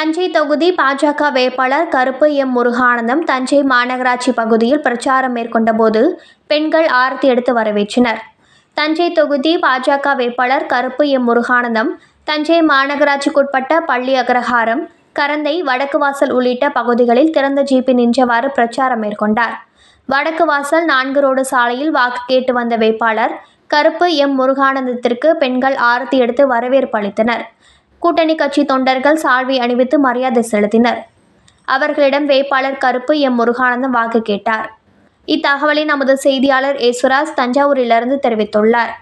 தஞ்சை தொகுதி பாஜக வேட்பாளர் கருப்பு எம் முருகானந்தம் தஞ்சை மாநகராட்சி பகுதியில் பிரச்சாரம் மேற்கொண்டபோது பெண்கள் ஆரத்தி எடுத்து வரவேற்றனர் தஞ்சை தொகுதி பாஜக வேட்பாளர் கருப்பு எம் முருகானந்தம் தஞ்சை மாநகராட்சிக்குட்பட்ட பள்ளி அக்ரஹாரம் கரந்தை வடக்கு வாசல் உள்ளிட்ட பகுதிகளில் திறந்த ஜீப்பி நின்றவாறு பிரச்சாரம் மேற்கொண்டார் வடக்கு வாசல் நான்கு ரோடு சாலையில் வாக்கு கேட்டு வந்த வேட்பாளர் கருப்பு எம் முருகானந்தத்திற்கு பெண்கள் ஆரத்தி எடுத்து வரவேற்பு அளித்தனர் கூட்டணி கட்சி தொண்டர்கள் சால்வை அணிவித்து மரியாதை செலுத்தினர் அவர்களிடம் வேட்பாளர் கருப்பு எம் முருகானந்தம் வாக்கு கேட்டார் இத்தகவலை நமது செய்தியாளர் ஏசுராஜ் தஞ்சாவூரிலிருந்து தெரிவித்துள்ளார்